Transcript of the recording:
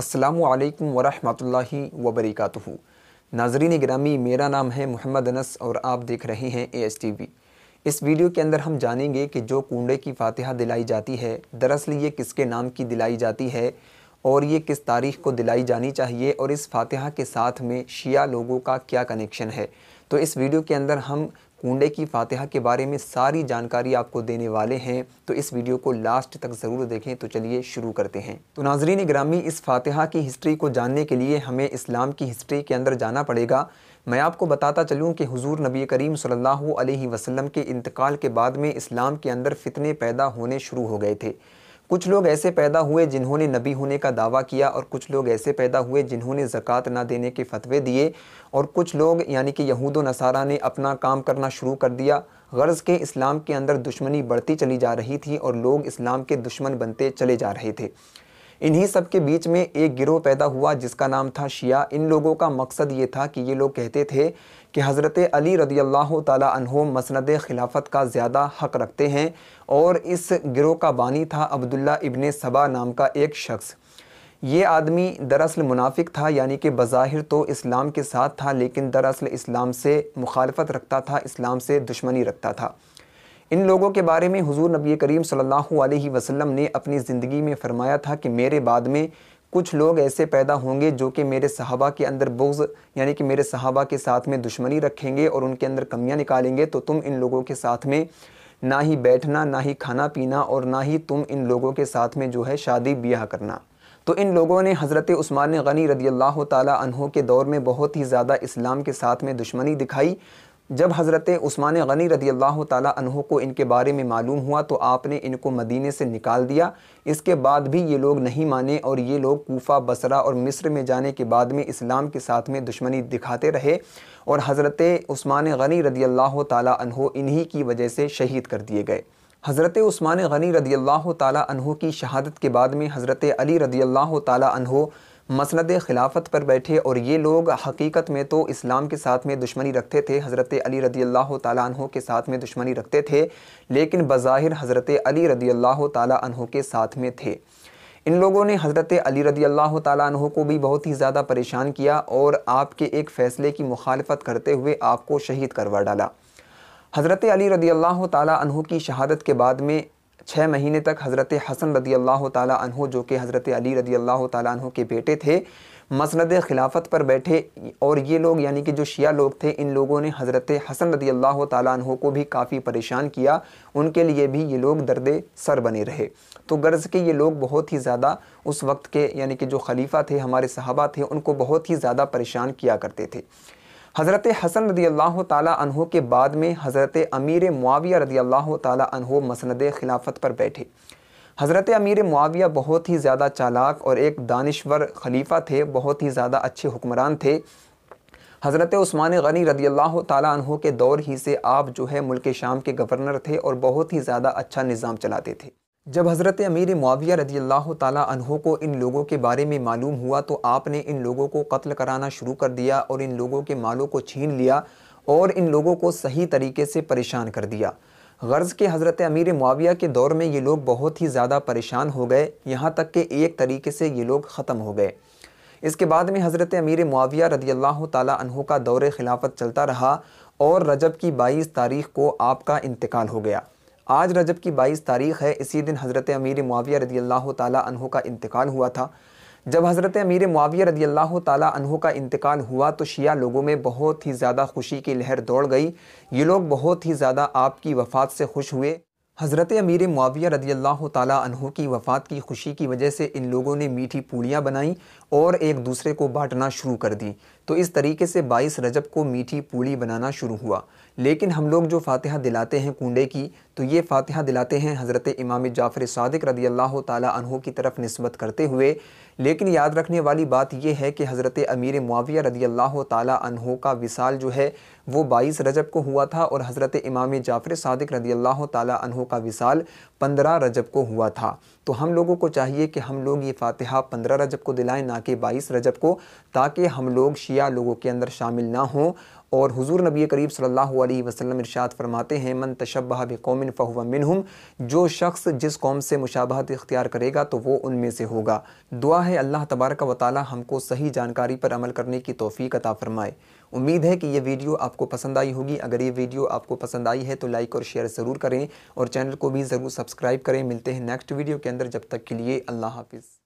असलकम वरहि वबरक नाजरीन ग्रामी मेरा नाम है मोहम्मद अनस और आप देख रहे हैं ए एस टी वी इस वीडियो के अंदर हम जानेंगे कि जो कुंडे की फातिहा दिलाई जाती है दरअसल ये किसके नाम की दिलाई जाती है और ये किस तारीख को दिलाई जानी चाहिए और इस फातिहा के साथ में शिया लोगों का क्या कनेक्शन है तो इस वीडियो के अंदर हम कुंडे की फातिहा के बारे में सारी जानकारी आपको देने वाले हैं तो इस वीडियो को लास्ट तक ज़रूर देखें तो चलिए शुरू करते हैं तो नाजरीन ग्रामी इस फातिहा की हिस्ट्री को जानने के लिए हमें इस्लाम की हिस्ट्री के अंदर जाना पड़ेगा मैं आपको बताता चलूँ कि हुजूर नबी करीम सल्लल्लाहु अलैहि वसल्लम के इंतकाल के बाद में इस्लाम के अंदर फितने पैदा होने शुरू हो गए थे कुछ लोग ऐसे पैदा हुए जिन्होंने नबी होने का दावा किया और कुछ लोग ऐसे पैदा हुए जिन्होंने ज़क़़त ना देने के फतवे दिए और कुछ लोग यानी कि यहूद नसारा ने अपना काम करना शुरू कर दिया गर्ज़ के इस्लाम के अंदर दुश्मनी बढ़ती चली जा रही थी और लोग इस्लाम के दुश्मन बनते चले जा रहे थे इन्हीं सब के बीच में एक गिरोह पैदा हुआ जिसका नाम था शिया इन लोगों का मकसद ये था कि ये लोग कहते थे कि हज़रत अली रदी अल्लाह तहोम मसंद खिलाफत का ज़्यादा हक़ रखते हैं और इस गिरोह का बानी था अब्दुल्ला इबन सबा नाम का एक शख्स ये आदमी दरअसल मुनाफिक था यानी कि बज़ाहिर तो इस्लाम के साथ था लेकिन दरअसल इस्लाम से मुखालफत रखता था इस्लाम से दुश्मनी रखता था इन लोगों के बारे में हुजूर नबी करीम सल्लल्लाहु अलैहि वसल्लम ने अपनी ज़िंदगी में फरमाया था कि मेरे बाद में कुछ लोग ऐसे पैदा होंगे जो कि मेरे सहाबा के अंदर बुग्ज़ यानी कि मेरे सहाबा के साथ में दुश्मनी रखेंगे और उनके अंदर कमियाँ निकालेंगे तो तुम इन लोगों के साथ में ना ही बैठना ना ही खाना पीना और ना ही तुम इन लोगों के साथ में जो है शादी ब्याह करना तो इन लोगों ने हज़रत उस्मान गनी रदी अल्लाह तहों के दौर में बहुत ही ज़्यादा इस्लाम के साथ में दुश्मनी दिखाई जब हज़रत उस्मान गनी रदी अल्लाह तहों को इनके बारे में मालूम हुआ तो आपने इनको मदीने से निकाल दिया इसके बाद भी ये लोग नहीं माने और ये लोग कोफ़ा बसरा और मिस्र में जाने के बाद में इस्लाम के साथ में दुश्मनी दिखाते रहे और हज़रत उस्मान गनी रदी अल्लाह तहु इन्हीं की वजह से शहीद कर दिए गए हज़रत उस्मान गनी रदी अल्लाह तहों की शहादत के बाद में हज़रत अली रदी अल्लाह तहों मसलद खिलाफत पर बैठे और ये लोग हकीकत में तो इस्लाम के साथ में दुश्मनी रखते थे हज़रत अली रदी अल्लाह तहों के साथ में दुश्मनी रखते थे लेकिन बज़ाहिर हज़रत अली रदी अल्लाह तहों के साथ में थे इन लोगों ने हज़रत अली रदी अल्लाह तहों को भी बहुत ही ज़्यादा परेशान किया और आपके एक फ़ैसले की मुखालफत करते हुए आपको शहीद करवा डाला हज़रत अली रदी अल्लाह तहों की शहादत के बाद में छः महीने तक हज़रत हसन रदी अल्लाह तह जो कि हज़रत अली रदी अल्लाह तहों के बेटे थे मसंद खिलाफत पर बैठे और ये लोग यानी कि जो शिया लोग थे इन लोगों ने हज़रत हसन रदी अल्लाह तहों को भी काफ़ी परेशान किया उनके लिए भी ये लोग दर्द सर बने रहे तो गर्ज़ के ये लोग बहुत ही ज़्यादा उस वक्त के यानी कि जो खलीफा थे हमारे सहाबा थे उनको बहुत ही ज़्यादा परेशान किया करते थे हज़रत हसन रदी अल्लाह तहों के बाद में हज़रत अमीर मुआविया रदी अल्लाह तहो मसंद खिलाफत पर बैठे हज़रत अमीर मुआविया बहुत ही ज़्यादा चालाक और एक दानश्वर खलीफा थे बहुत ही ज़्यादा अच्छे हुक्मरान थे हज़रत उस्मान गनी रदी अल्लाह तहों के दौर ही से आप जो है मुल्क शाम के गवर्नर थे और बहुत ही ज़्यादा अच्छा निज़ाम चलाते थे जब हज़रत अमीर मुआविया रदी अल्लाह तहों को इन लोगों के बारे में मालूम हुआ तो आपने इन लोगों को कत्ल कराना शुरू कर दिया और इन लोगों के मालों को छीन लिया और इन लोगों को सही तरीके से परेशान कर दिया गर्ज़ के हज़रत अमीर मुआविया के दौर में ये लोग बहुत ही ज़्यादा परेशान हो गए यहाँ तक कि एक तरीके से ये लोग ख़त्म हो गए इसके बाद में हज़रत अमीर मुआविया रदी अल्लाह तहों का दौर खिलाफत चलता रहा और रजब की बाईस तारीख को आपका इंतकाल हो गया आज रजब की बाईस तारीख है इसी दिन हज़रत अमीर मुआविया रदी अल्लाह तहों का इंतकाल हुआ था जब हज़रत अमीर मुआविया रदी अल्लाह तहु का इंतकाल हुआ तो शिया लोगों में बहुत ही ज़्यादा खुशी की लहर दौड़ गई ये लोग बहुत ही ज़्यादा आपकी वफ़ात से खुश हुए हज़रत अमीर मुआविया रदी अल्लाह तहों की वफ़ात की खुशी की वजह से इन लोगों ने मीठी पूड़ियाँ बनाईं और एक दूसरे को बांटना शुरू कर दी तो इस तरीके से 22 रजब को मीठी पूड़ी बनाना शुरू हुआ लेकिन हम लोग जो फातिहा दिलाते हैं कुंडे की तो ये फातिहा दिलाते हैं हज़रत इमाम जाफ़र सदक रदी अल्लाह तहों की तरफ नस्बत करते हुए लेकिन याद रखने वाली बात यह है कि हज़रत अमीर मुआविया रदी अल्लाह तहों का विसाल जो है वो बाईस रजब को हुआ था और हज़रत इमाम जाफ़र सदक रदी अल्लाह तहों का विसाल पंद्रह रजब को हुआ था तो हम लोगों को चाहिए कि हम लोग ये फातिहा पंद्रह रजब को दिलाएँ ना कि बाईस रजब को ताकि हम लोग शी अम्बिया लोगों के अंदर शामिल ना हो और हुजूर नबी करीब सल्लल्लाहु अलैहि वसल्लम इरशाद फरमाते हैं मन तशबह कौमिन फ़हुआ मिनहुम जो शख्स जिस कौम से मुशाबहत इख्तियार करेगा तो वो उनमें से होगा दुआ है अल्लाह तबारक व ताली हमको सही जानकारी पर अमल करने की तोफ़ी अता फ़रमाए उम्मीद है कि ये वीडियो आपको पसंद आई होगी अगर ये वीडियो आपको पसंद आई है तो लाइक और शेयर ज़रूर करें और चैनल को भी ज़रूर सब्सक्राइब करें मिलते हैं नेक्स्ट वीडियो के अंदर जब तक के लिए अल्लाह हाफिज़